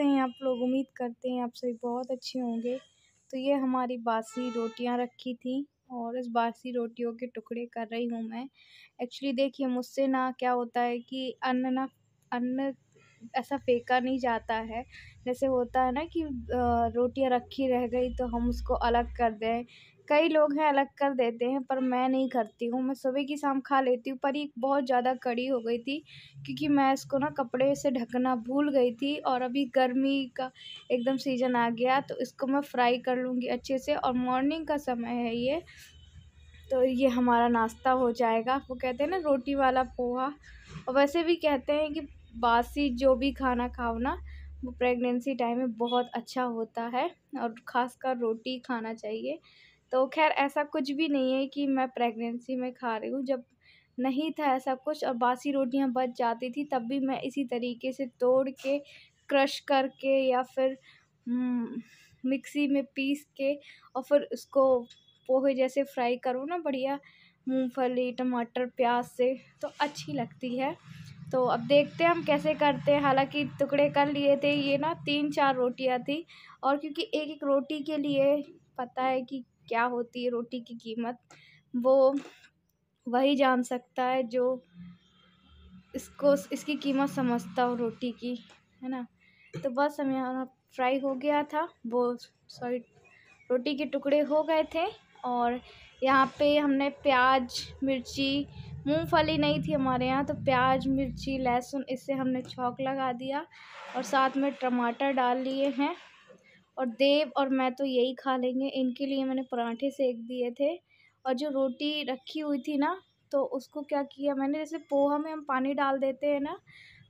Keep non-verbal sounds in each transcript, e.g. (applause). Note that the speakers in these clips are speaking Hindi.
कैसे हैं आप लोग उम्मीद करते हैं आप सभी बहुत अच्छे होंगे तो ये हमारी बासी रोटियां रखी थी और इस बासी रोटियों के टुकड़े कर रही हूँ मैं एक्चुअली देखिए मुझसे ना क्या होता है कि अन्न ना अन्न ऐसा फेंका नहीं जाता है जैसे होता है ना कि रोटियां रखी रह गई तो हम उसको अलग कर दें कई लोग हैं अलग कर देते हैं पर मैं नहीं करती हूँ मैं सुबह की शाम खा लेती हूँ पर ये बहुत ज़्यादा कड़ी हो गई थी क्योंकि मैं इसको ना कपड़े से ढकना भूल गई थी और अभी गर्मी का एकदम सीज़न आ गया तो इसको मैं फ्राई कर लूँगी अच्छे से और मॉर्निंग का समय है ये तो ये हमारा नाश्ता हो जाएगा वो कहते हैं ना रोटी वाला पोहा और वैसे भी कहते हैं कि बासी जो भी खाना खाओ ना वो प्रेगनेंसी टाइम में बहुत अच्छा होता है और ख़ासकर रोटी खाना चाहिए तो खैर ऐसा कुछ भी नहीं है कि मैं प्रेगनेंसी में खा रही हूँ जब नहीं था ऐसा कुछ और बासी रोटियाँ बच जाती थी तब भी मैं इसी तरीके से तोड़ के क्रश करके या फिर मिक्सी हम्म, में पीस के और फिर उसको पोहे जैसे फ्राई करो ना बढ़िया मूंगफली टमाटर प्याज से तो अच्छी लगती है तो अब देखते हैं हम कैसे करते हैं हालांकि टुकड़े कर लिए थे ये ना तीन चार रोटियां थी और क्योंकि एक एक रोटी के लिए पता है कि क्या होती है रोटी की कीमत वो वही जान सकता है जो इसको इसकी कीमत समझता हो रोटी की है ना तो बस हमारा फ्राई हो गया था वो सॉरी रोटी के टुकड़े हो गए थे और यहाँ पे हमने प्याज मिर्ची मूंगफली नहीं थी हमारे यहाँ तो प्याज मिर्ची लहसुन इससे हमने छौंक लगा दिया और साथ में टमाटर डाल लिए हैं और देव और मैं तो यही खा लेंगे इनके लिए मैंने पराठे सेक दिए थे और जो रोटी रखी हुई थी ना तो उसको क्या किया मैंने जैसे पोहा में हम पानी डाल देते हैं ना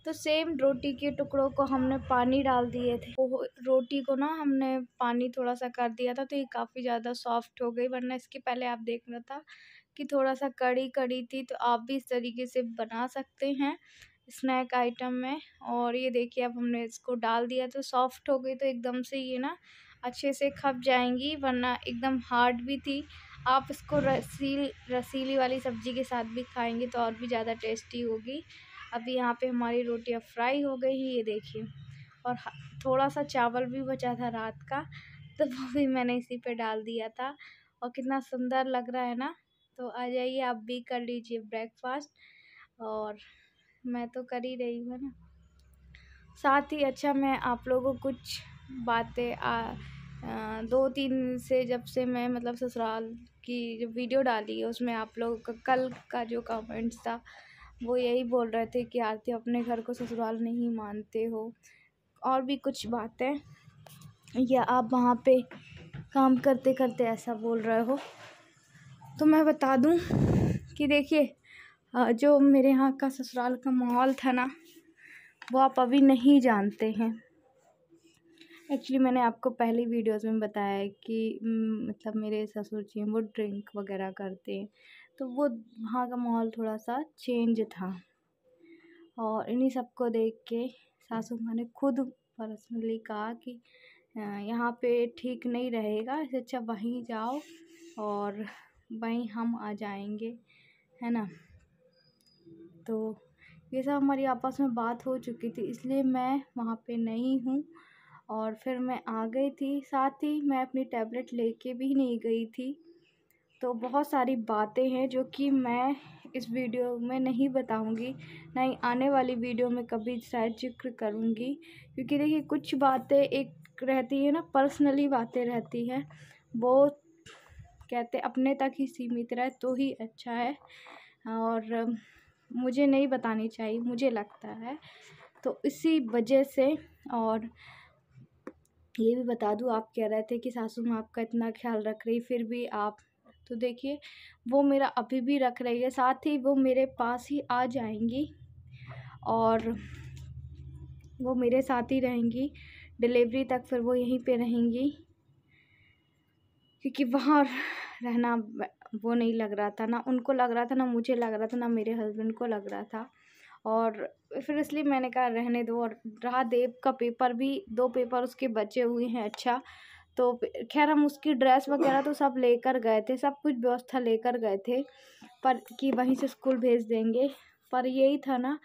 तो सेम रोटी के टुकड़ों को हमने पानी डाल दिए थे रोटी को ना हमने पानी थोड़ा सा कर दिया था तो ये काफ़ी ज़्यादा सॉफ्ट हो गई वरना इसके पहले आप देख रहा था कि थोड़ा सा कड़ी कड़ी थी तो आप भी इस तरीके से बना सकते हैं स्नैक आइटम में और ये देखिए अब हमने इसको डाल दिया तो सॉफ्ट हो गई तो एकदम से ये ना अच्छे से खप जाएंगी वरना एकदम हार्ड भी थी आप इसको रसील रसीली वाली सब्ज़ी के साथ भी खाएंगे तो और भी ज़्यादा टेस्टी होगी अभी यहाँ पे हमारी रोटियाँ फ्राई हो गई ये देखिए और थोड़ा सा चावल भी बचा था रात का तो वो भी मैंने इसी पे डाल दिया था और कितना सुंदर लग रहा है ना तो आ जाइए आप भी कर लीजिए ब्रेकफास्ट और मैं तो कर ही रही हूँ ना साथ ही अच्छा मैं आप लोगों को कुछ बातें दो तीन से जब से मैं मतलब ससुराल की जो वीडियो डाली है उसमें आप लोग का कल का जो कमेंट्स था वो यही बोल रहे थे कि आरती अपने घर को ससुराल नहीं मानते हो और भी कुछ बातें या आप वहाँ पे काम करते करते ऐसा बोल रहे हो तो मैं बता दूँ कि देखिए जो मेरे यहाँ का ससुराल का माहौल था ना वो आप अभी नहीं जानते हैं एक्चुअली मैंने आपको पहली वीडियोस में बताया है कि मतलब मेरे ससुर जी हैं वो ड्रिंक वगैरह करते हैं तो वो वहाँ का माहौल थोड़ा सा चेंज था और इन्हीं सबको देख के सासू माँ ने खुद पर्सनली कहा कि यहाँ पे ठीक नहीं रहेगा इससे अच्छा वहीं जाओ और वहीं हम आ जाएंगे है ना तो ये सब हमारी आपस में बात हो चुकी थी इसलिए मैं वहाँ पे नहीं हूँ और फिर मैं आ गई थी साथ ही मैं अपनी टैबलेट लेके भी नहीं गई थी तो बहुत सारी बातें हैं जो कि मैं इस वीडियो में नहीं बताऊंगी ना ही आने वाली वीडियो में कभी शायद जिक्र करूंगी क्योंकि देखिए कुछ बातें एक रहती है ना पर्सनली बातें रहती हैं वो कहते अपने तक ही सीमित रहे तो ही अच्छा है और मुझे नहीं बतानी चाहिए मुझे लगता है तो इसी वजह से और ये भी बता दूँ आप कह रहे थे कि सासू माँ आपका इतना ख्याल रख रही फिर भी आप तो देखिए वो मेरा अभी भी रख रही है साथ ही वो मेरे पास ही आ जाएंगी और वो मेरे साथ ही रहेंगी डिलीवरी तक फिर वो यहीं पे रहेंगी क्योंकि वहाँ रहना वो नहीं लग रहा था ना उनको लग रहा था ना मुझे लग रहा था ना मेरे हस्बैंड को लग रहा था और फिर इसलिए मैंने कहा रहने दो और रहा देव का पेपर भी दो पेपर उसके बचे हुए हैं अच्छा तो खैर हम उसकी ड्रेस वगैरह तो सब लेकर गए थे सब कुछ व्यवस्था लेकर गए थे पर कि वहीं से स्कूल भेज देंगे पर यही था ना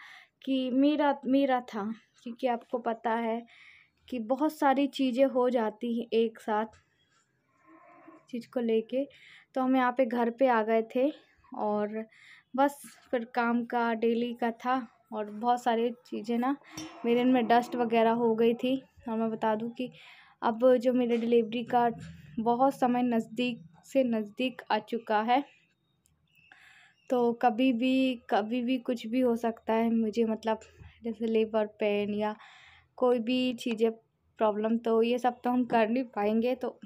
कि मेरा मेरा था क्योंकि आपको पता है कि बहुत सारी चीज़ें हो जाती हैं एक साथ चीज़ को लेके तो हम यहाँ पर घर पर आ गए थे और बस फिर काम का डेली का था और बहुत सारी चीज़ें ना मेरे में डस्ट वगैरह हो गई थी और मैं बता दूँ कि अब जो मेरे डिलीवरी का बहुत समय नज़दीक से नज़दीक आ चुका है तो कभी भी कभी भी कुछ भी हो सकता है मुझे मतलब जैसे लेबर पेन या कोई भी चीज़ें प्रॉब्लम तो ये सब तो हम कर नहीं पाएंगे तो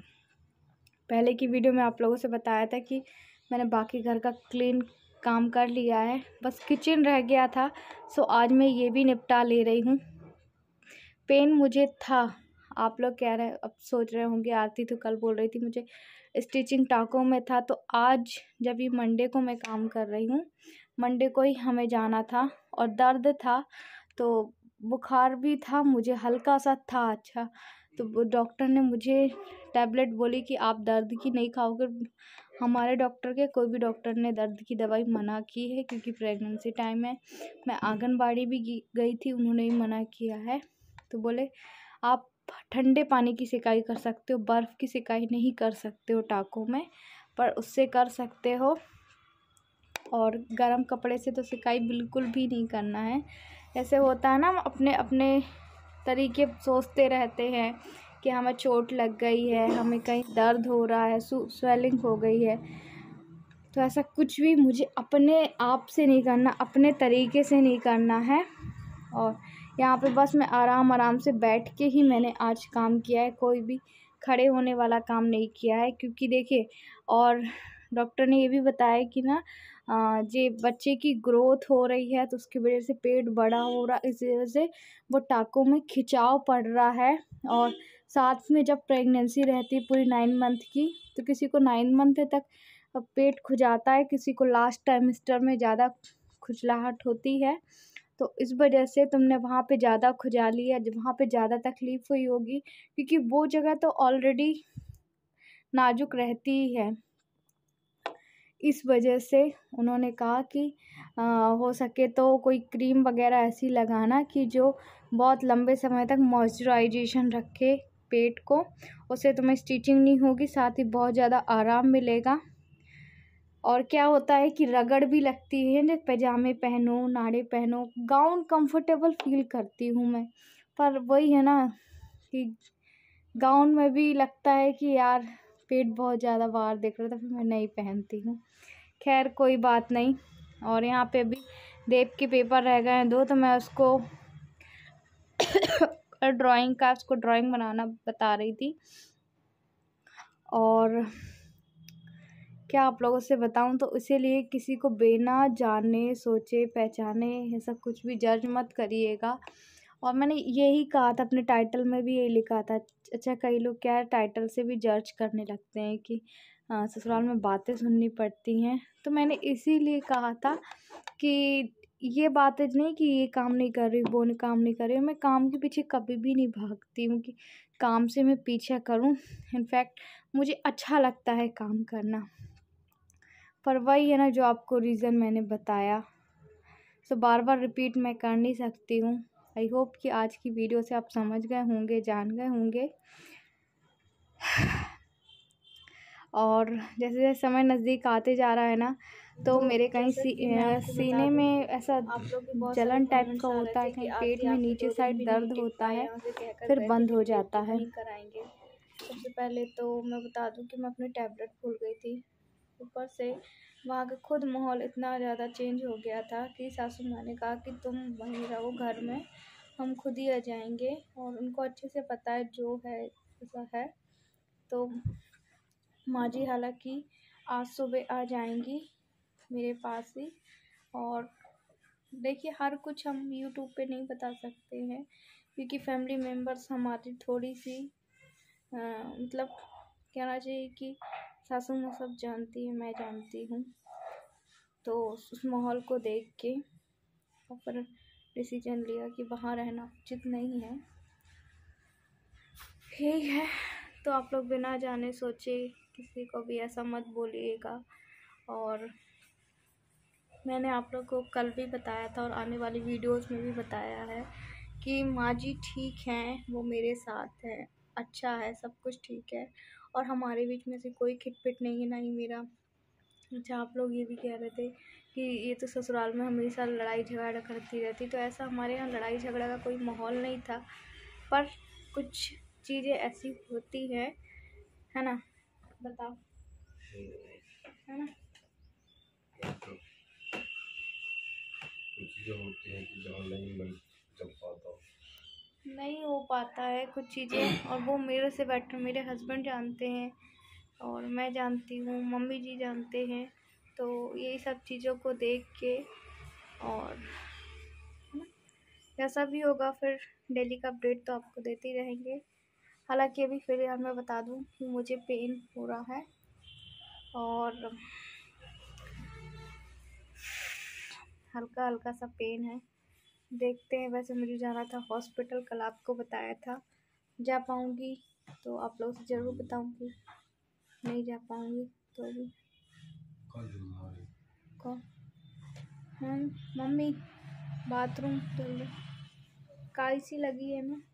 पहले की वीडियो में आप लोगों से बताया था कि मैंने बाकी घर का क्लीन काम कर लिया है बस किचन रह गया था सो आज मैं ये भी निपटा ले रही हूँ पेन मुझे था आप लोग कह रहे अब सोच रहे होंगे आरती तो कल बोल रही थी मुझे स्टिचिंग टाकों में था तो आज जब ये मंडे को मैं काम कर रही हूँ मंडे को ही हमें जाना था और दर्द था तो बुखार भी था मुझे हल्का सा था अच्छा तो डॉक्टर ने मुझे टैबलेट बोली कि आप दर्द की नहीं खाओगे हमारे डॉक्टर के कोई भी डॉक्टर ने दर्द की दवाई मना की है क्योंकि प्रेगनेंसी टाइम है मैं आंगनबाड़ी भी गई थी उन्होंने भी मना किया है तो बोले आप ठंडे पानी की सिकाई कर सकते हो बर्फ़ की सिकाई नहीं कर सकते हो टाकों में पर उससे कर सकते हो और गर्म कपड़े से तो सिकाई बिल्कुल भी नहीं करना है ऐसे होता है ना अपने अपने तरीके सोचते रहते हैं कि हमें चोट लग गई है हमें कहीं दर्द हो रहा है स्वेलिंग हो गई है तो ऐसा कुछ भी मुझे अपने आप से नहीं करना अपने तरीके से नहीं करना है और यहाँ पे बस मैं आराम आराम से बैठ के ही मैंने आज काम किया है कोई भी खड़े होने वाला काम नहीं किया है क्योंकि देखिए और डॉक्टर ने ये भी बताया कि ना जो जे बच्चे की ग्रोथ हो रही है तो उसकी वजह से पेट बड़ा हो रहा इस वजह से वो टाकों में खिंचाव पड़ रहा है और साथ में जब प्रेगनेंसी रहती है पूरी नाइन मंथ की तो किसी को नाइन मंथ तक पेट खुजाता है किसी को लास्ट टाइमिस्टर में ज़्यादा खुजलाहट होती है तो इस वजह से तुमने वहाँ पे ज़्यादा खुजा लिया वहाँ पे ज़्यादा तकलीफ़ हुई होगी क्योंकि वो जगह तो ऑलरेडी नाजुक रहती ही है इस वजह से उन्होंने कहा कि हो सके तो कोई क्रीम वगैरह ऐसी लगाना कि जो बहुत लंबे समय तक मॉइस्चराइजेशन रखे पेट को उससे तुम्हें स्टिचिंग नहीं होगी साथ ही बहुत ज़्यादा आराम मिलेगा और क्या होता है कि रगड़ भी लगती है पैजामे पहनो नाड़े पहनो गाउन कंफर्टेबल फील करती हूँ मैं पर वही है ना कि गाउन में भी लगता है कि यार पेट बहुत ज़्यादा बाहर देख रहा था फिर मैं नहीं पहनती हूँ खैर कोई बात नहीं और यहाँ पे अभी देव के पेपर रह गए हैं दो तो मैं उसको ड्राइंग (coughs) का उसको ड्राइंग बनाना बता रही थी और क्या आप लोगों से बताऊं तो इसीलिए किसी को बिना जाने सोचे पहचाने ऐसा कुछ भी जज मत करिएगा और मैंने यही कहा था अपने टाइटल में भी यही लिखा था अच्छा कई लोग क्या है टाइटल से भी जज करने लगते हैं कि हाँ, ससुराल में बातें सुननी पड़ती हैं तो मैंने इसीलिए कहा था कि ये बात नहीं कि ये काम नहीं कर रही वो काम नहीं कर रही मैं काम के पीछे कभी भी नहीं भागती हूँ कि काम से मैं पीछा करूँ इनफैक्ट मुझे अच्छा लगता है काम करना पर वही है ना जो आपको रीज़न मैंने बताया सो so, बार बार रिपीट मैं कर नहीं सकती हूँ आई होप कि आज की वीडियो से आप समझ गए होंगे जान गए होंगे और जैसे जैसे समय नज़दीक आते जा रहा है ना तो, तो मेरे कहीं सी, सीने में ऐसा जलन टाइप का होता है कहीं पेट में नीचे साइड दर्द होता है फिर बंद हो जाता है सबसे पहले तो मैं बता दूं कि मैं अपनी टैबलेट भूल गई थी ऊपर से वहाँ का खुद माहौल इतना ज़्यादा चेंज हो गया था कि सासू माँ ने कहा कि तुम वहीं रहो घर में हम खुद ही आ जाएंगे और उनको अच्छे से पता है जो है ऐसा है तो माँ जी हालांकि आज सुबह आ जाएंगी मेरे पास ही और देखिए हर कुछ हम यूट्यूब पे नहीं बता सकते हैं क्योंकि फैमिली मेम्बर्स हमारी थोड़ी सी आ, मतलब कहना चाहिए कि सासू माँ सब जानती है मैं जानती हूँ तो उस माहौल को देख के ऊपर डिसीजन लिया कि वहाँ रहना उचित नहीं है ठीक है तो आप लोग बिना जाने सोचे किसी को भी ऐसा मत बोलिएगा और मैंने आप लोग को कल भी बताया था और आने वाली वीडियोस में भी बताया है कि माँ जी ठीक हैं वो मेरे साथ हैं अच्छा है सब कुछ ठीक है और हमारे बीच में से कोई खिटपिट नहीं है ना ही मेरा अच्छा आप लोग ये भी कह रहे थे कि ये तो ससुराल में हमेशा लड़ाई झगड़ा करती रहती तो ऐसा हमारे यहाँ लड़ाई झगड़ा का कोई माहौल नहीं था पर कुछ चीज़ें ऐसी होती हैं है ना बताओ है ना कि नहीं मिल पाता नहीं हो पाता है कुछ चीज़ें और वो मेरे से बेटर मेरे हस्बैंड जानते हैं और मैं जानती हूँ मम्मी जी जानते हैं तो यही सब चीज़ों को देख के और जैसा भी होगा फिर डेली का अपडेट तो आपको देते ही रहेंगे हालांकि अभी फ़िलहाल मैं बता दूं कि मुझे पेन हो रहा है और हल्का हल्का सा पेन है देखते हैं वैसे मुझे जाना था हॉस्पिटल कल आपको बताया था जा पाऊँगी तो आप लोगों से ज़रूर बताऊँगी नहीं जा पाऊँगी तो अभी कौन मम्मी बाथरूम तो काई सी लगी है ना